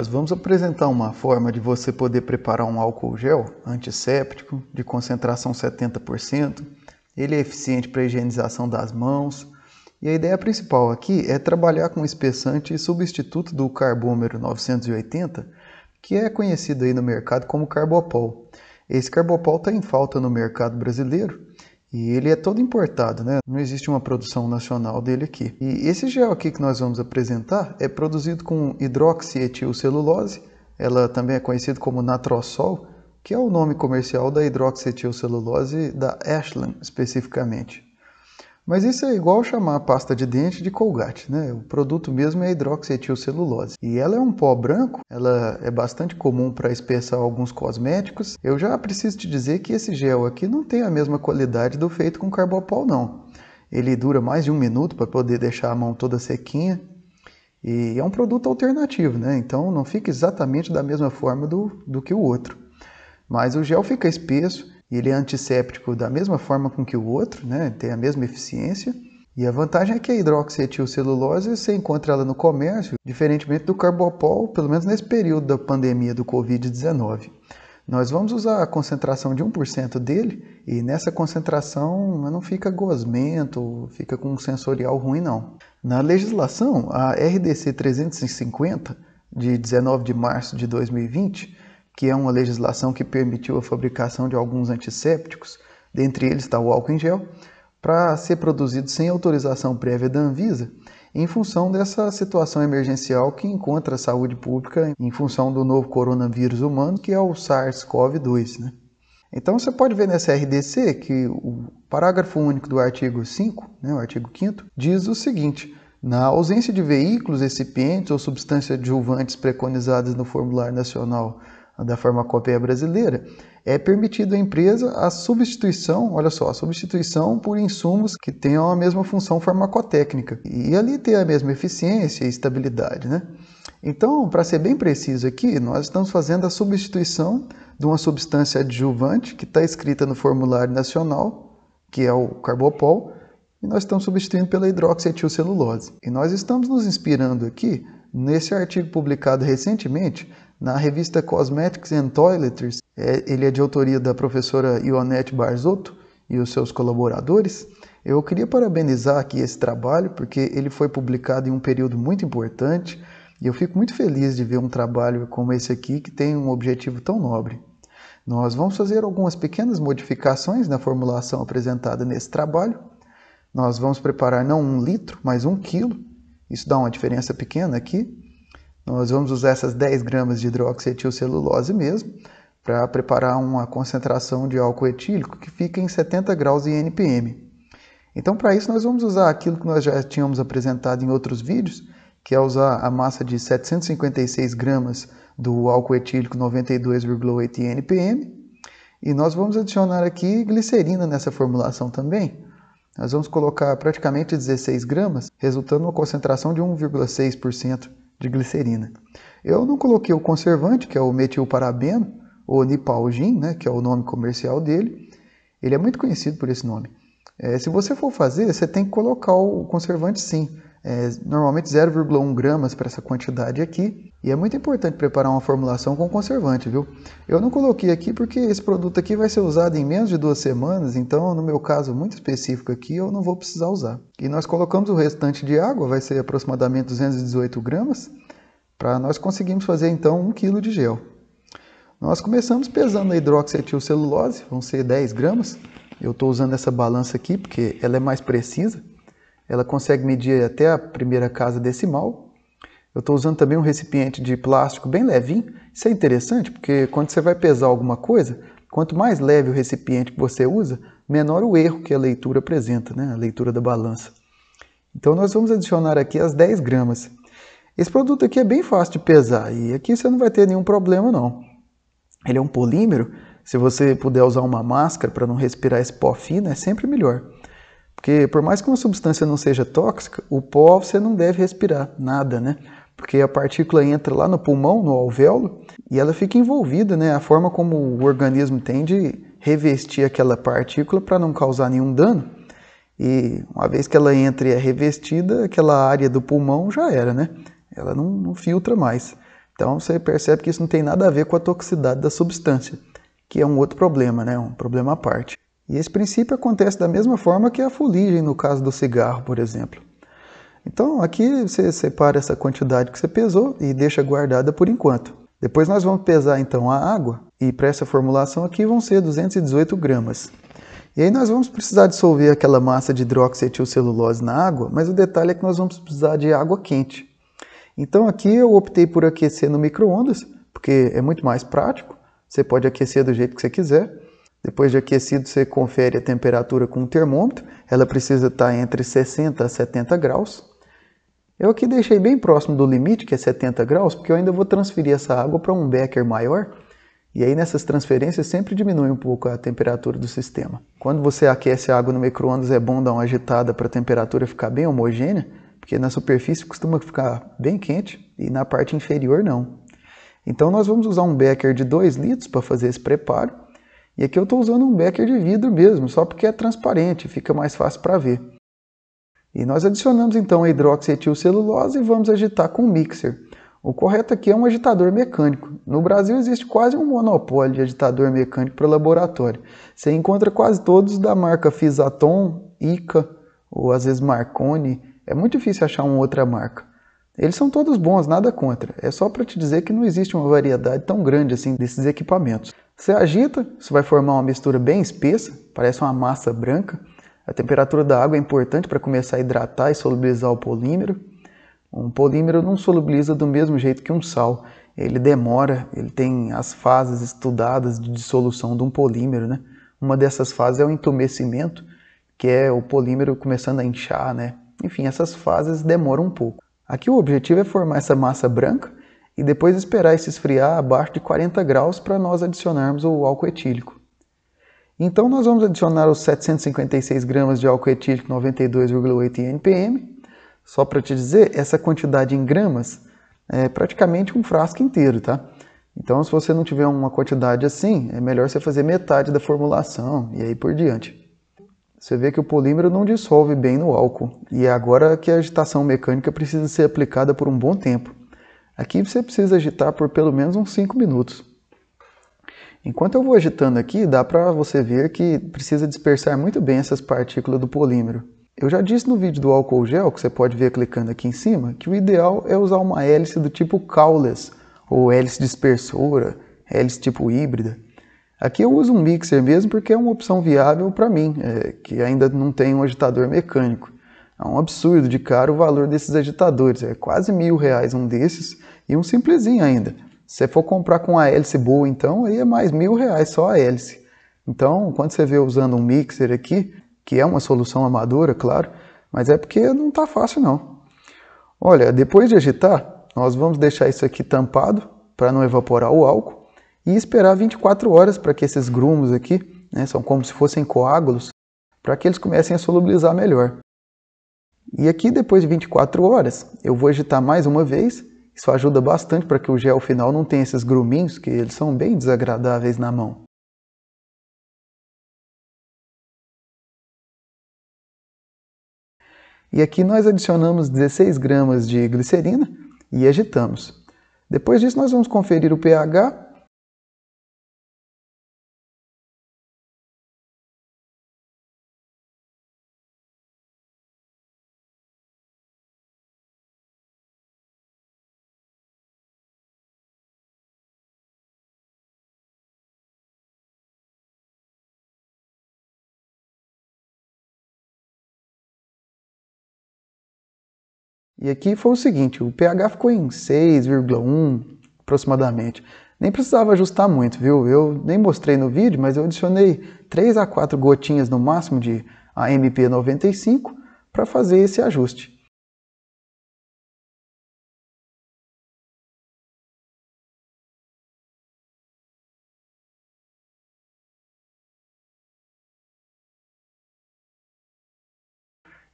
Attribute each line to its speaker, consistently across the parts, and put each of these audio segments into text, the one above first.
Speaker 1: nós vamos apresentar uma forma de você poder preparar um álcool gel antisséptico de concentração 70%. Ele é eficiente para a higienização das mãos. E a ideia principal aqui é trabalhar com espessante e substituto do carbômero 980, que é conhecido aí no mercado como carbopol. Esse carbopol está em falta no mercado brasileiro e ele é todo importado, né? Não existe uma produção nacional dele aqui. E esse gel aqui que nós vamos apresentar é produzido com hidroxietilcelulose, ela também é conhecida como natrosol, que é o nome comercial da hidroxietilcelulose da Ashland especificamente. Mas isso é igual chamar a pasta de dente de Colgate, né? O produto mesmo é a hidroxietilcelulose. E ela é um pó branco, ela é bastante comum para espessar alguns cosméticos. Eu já preciso te dizer que esse gel aqui não tem a mesma qualidade do feito com carbopol, não. Ele dura mais de um minuto para poder deixar a mão toda sequinha. E é um produto alternativo, né? Então não fica exatamente da mesma forma do, do que o outro. Mas o gel fica espesso, e ele é antisséptico da mesma forma com que o outro, né? tem a mesma eficiência. E a vantagem é que a hidroxietilcelulose você encontra ela no comércio, diferentemente do carbopol, pelo menos nesse período da pandemia do Covid-19. Nós vamos usar a concentração de 1% dele e nessa concentração não fica gosmento, fica com um sensorial ruim não. Na legislação, a RDC 350 de 19 de março de 2020, que é uma legislação que permitiu a fabricação de alguns antissépticos, dentre eles está o álcool em gel, para ser produzido sem autorização prévia da Anvisa, em função dessa situação emergencial que encontra a saúde pública em função do novo coronavírus humano, que é o SARS-CoV-2. Né? Então você pode ver nessa RDC que o parágrafo único do artigo 5, né, o artigo 5 diz o seguinte: na ausência de veículos, recipientes ou substâncias adjuvantes preconizadas no formulário nacional da farmacopeia brasileira, é permitido à empresa a substituição, olha só, a substituição por insumos que tenham a mesma função farmacotécnica e ali ter a mesma eficiência e estabilidade, né? Então, para ser bem preciso aqui, nós estamos fazendo a substituição de uma substância adjuvante que está escrita no formulário nacional, que é o carbopol, e nós estamos substituindo pela hidroxietilcelulose. E nós estamos nos inspirando aqui nesse artigo publicado recentemente na revista Cosmetics and Toiletries, é, ele é de autoria da professora Ionette Barzotto e os seus colaboradores. Eu queria parabenizar aqui esse trabalho, porque ele foi publicado em um período muito importante e eu fico muito feliz de ver um trabalho como esse aqui que tem um objetivo tão nobre. Nós vamos fazer algumas pequenas modificações na formulação apresentada nesse trabalho. Nós vamos preparar não um litro, mas um quilo. Isso dá uma diferença pequena aqui. Nós vamos usar essas 10 gramas de hidroxietilcelulose mesmo para preparar uma concentração de álcool etílico que fica em 70 graus em NPM. Então, para isso, nós vamos usar aquilo que nós já tínhamos apresentado em outros vídeos, que é usar a massa de 756 gramas do álcool etílico 92,8 em NPM. E nós vamos adicionar aqui glicerina nessa formulação também. Nós vamos colocar praticamente 16 gramas, resultando uma concentração de 1,6% de glicerina. Eu não coloquei o conservante, que é o metilparabeno, ou Nipalgin, né, que é o nome comercial dele. Ele é muito conhecido por esse nome. É, se você for fazer, você tem que colocar o conservante sim, é, normalmente 0,1 gramas para essa quantidade aqui. E é muito importante preparar uma formulação com conservante, viu? Eu não coloquei aqui porque esse produto aqui vai ser usado em menos de duas semanas, então no meu caso muito específico aqui eu não vou precisar usar. E nós colocamos o restante de água, vai ser aproximadamente 218 gramas, para nós conseguirmos fazer então 1 kg de gel. Nós começamos pesando a hidroxietilcelulose, vão ser 10 gramas. Eu estou usando essa balança aqui porque ela é mais precisa ela consegue medir até a primeira casa decimal. Eu estou usando também um recipiente de plástico bem levinho. Isso é interessante porque quando você vai pesar alguma coisa, quanto mais leve o recipiente que você usa, menor o erro que a leitura apresenta, né? a leitura da balança. Então nós vamos adicionar aqui as 10 gramas. Esse produto aqui é bem fácil de pesar e aqui você não vai ter nenhum problema não. Ele é um polímero, se você puder usar uma máscara para não respirar esse pó fino, é sempre melhor. Porque por mais que uma substância não seja tóxica, o pó você não deve respirar nada, né? Porque a partícula entra lá no pulmão, no alvéolo, e ela fica envolvida, né? A forma como o organismo tem de revestir aquela partícula para não causar nenhum dano. E uma vez que ela entra e é revestida, aquela área do pulmão já era, né? Ela não, não filtra mais. Então você percebe que isso não tem nada a ver com a toxicidade da substância, que é um outro problema, né? Um problema à parte. E esse princípio acontece da mesma forma que a fuligem no caso do cigarro, por exemplo. Então, aqui você separa essa quantidade que você pesou e deixa guardada por enquanto. Depois nós vamos pesar então a água e para essa formulação aqui vão ser 218 gramas. E aí nós vamos precisar dissolver aquela massa de hidroxietilcelulose na água, mas o detalhe é que nós vamos precisar de água quente. Então aqui eu optei por aquecer no micro-ondas, porque é muito mais prático, você pode aquecer do jeito que você quiser. Depois de aquecido, você confere a temperatura com o termômetro. Ela precisa estar entre 60 a 70 graus. Eu aqui deixei bem próximo do limite, que é 70 graus, porque eu ainda vou transferir essa água para um becker maior. E aí nessas transferências sempre diminui um pouco a temperatura do sistema. Quando você aquece a água no micro-ondas é bom dar uma agitada para a temperatura ficar bem homogênea, porque na superfície costuma ficar bem quente e na parte inferior não. Então nós vamos usar um becker de 2 litros para fazer esse preparo. E aqui eu estou usando um becker de vidro mesmo, só porque é transparente, fica mais fácil para ver. E nós adicionamos então a hidroxietilcelulose e vamos agitar com o mixer. O correto aqui é um agitador mecânico. No Brasil existe quase um monopólio de agitador mecânico para laboratório. Você encontra quase todos da marca Fisaton, Ica ou às vezes Marconi. É muito difícil achar uma outra marca. Eles são todos bons, nada contra. É só para te dizer que não existe uma variedade tão grande assim desses equipamentos. Você agita, isso vai formar uma mistura bem espessa, parece uma massa branca. A temperatura da água é importante para começar a hidratar e solubilizar o polímero. Um polímero não solubiliza do mesmo jeito que um sal. Ele demora, ele tem as fases estudadas de dissolução de um polímero. Né? Uma dessas fases é o entumecimento, que é o polímero começando a inchar. Né? Enfim, essas fases demoram um pouco. Aqui o objetivo é formar essa massa branca e depois esperar esse esfriar abaixo de 40 graus para nós adicionarmos o álcool etílico. Então nós vamos adicionar os 756 gramas de álcool etílico 92,8 NPM. Só para te dizer, essa quantidade em gramas é praticamente um frasco inteiro, tá? Então se você não tiver uma quantidade assim, é melhor você fazer metade da formulação e aí por diante. Você vê que o polímero não dissolve bem no álcool e é agora que a agitação mecânica precisa ser aplicada por um bom tempo. Aqui você precisa agitar por pelo menos uns 5 minutos. Enquanto eu vou agitando aqui, dá para você ver que precisa dispersar muito bem essas partículas do polímero. Eu já disse no vídeo do álcool gel, que você pode ver clicando aqui em cima, que o ideal é usar uma hélice do tipo caules, ou hélice dispersora, hélice tipo híbrida. Aqui eu uso um mixer mesmo porque é uma opção viável para mim, é, que ainda não tem um agitador mecânico. É um absurdo de caro o valor desses agitadores, é quase mil reais um desses, e um simplesinho ainda. Se você for comprar com a hélice boa, então, aí é mais mil reais só a hélice. Então, quando você vê usando um mixer aqui, que é uma solução amadora, claro, mas é porque não está fácil não. Olha, depois de agitar, nós vamos deixar isso aqui tampado para não evaporar o álcool e esperar 24 horas para que esses grumos aqui, né, são como se fossem coágulos, para que eles comecem a solubilizar melhor. E aqui depois de 24 horas, eu vou agitar mais uma vez isso ajuda bastante para que o gel final não tenha esses gruminhos, que eles são bem desagradáveis na mão. E aqui nós adicionamos 16 gramas de glicerina e agitamos. Depois disso nós vamos conferir o pH E aqui foi o seguinte, o pH ficou em 6,1 aproximadamente. Nem precisava ajustar muito, viu? Eu nem mostrei no vídeo, mas eu adicionei 3 a 4 gotinhas no máximo de AMP95 para fazer esse ajuste.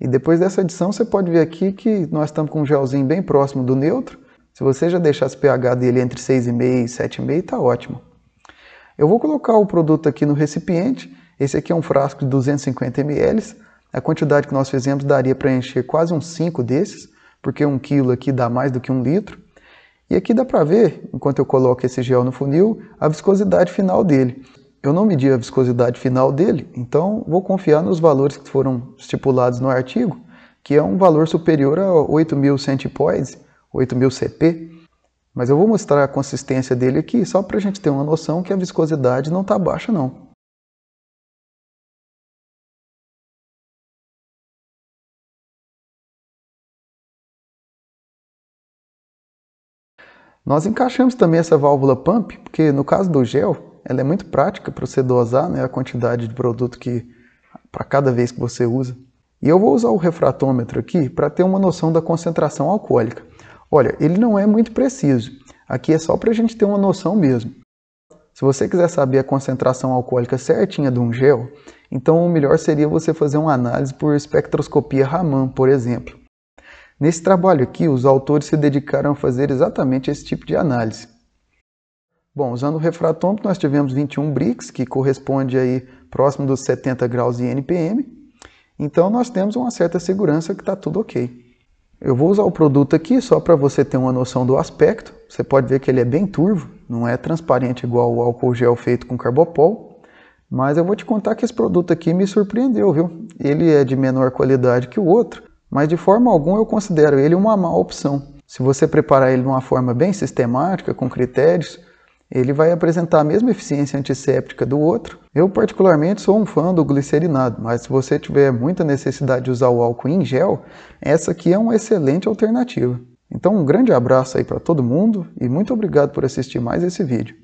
Speaker 1: E depois dessa adição, você pode ver aqui que nós estamos com um gelzinho bem próximo do neutro. Se você já deixar esse pH dele entre 6,5 e 7,5, está ótimo. Eu vou colocar o produto aqui no recipiente. Esse aqui é um frasco de 250 ml. A quantidade que nós fizemos daria para encher quase uns 5 desses, porque um quilo aqui dá mais do que um litro. E aqui dá para ver, enquanto eu coloco esse gel no funil, a viscosidade final dele eu não medi a viscosidade final dele, então vou confiar nos valores que foram estipulados no artigo, que é um valor superior a 8.000 centipoise, 8.000 CP. Mas eu vou mostrar a consistência dele aqui, só para a gente ter uma noção que a viscosidade não está baixa não. Nós encaixamos também essa válvula pump, porque no caso do gel, ela é muito prática para você dosar né, a quantidade de produto que para cada vez que você usa. E eu vou usar o refratômetro aqui para ter uma noção da concentração alcoólica. Olha, ele não é muito preciso. Aqui é só para a gente ter uma noção mesmo. Se você quiser saber a concentração alcoólica certinha de um gel, então o melhor seria você fazer uma análise por espectroscopia Raman, por exemplo. Nesse trabalho aqui, os autores se dedicaram a fazer exatamente esse tipo de análise. Bom, usando o refratômetro, nós tivemos 21 BRICS, que corresponde aí próximo dos 70 graus de NPM. Então, nós temos uma certa segurança que está tudo ok. Eu vou usar o produto aqui só para você ter uma noção do aspecto. Você pode ver que ele é bem turvo, não é transparente igual o álcool gel feito com carbopol. Mas eu vou te contar que esse produto aqui me surpreendeu, viu? Ele é de menor qualidade que o outro, mas de forma alguma eu considero ele uma má opção. Se você preparar ele de uma forma bem sistemática, com critérios, ele vai apresentar a mesma eficiência antisséptica do outro. Eu, particularmente, sou um fã do glicerinado, mas se você tiver muita necessidade de usar o álcool em gel, essa aqui é uma excelente alternativa. Então, um grande abraço aí para todo mundo e muito obrigado por assistir mais esse vídeo.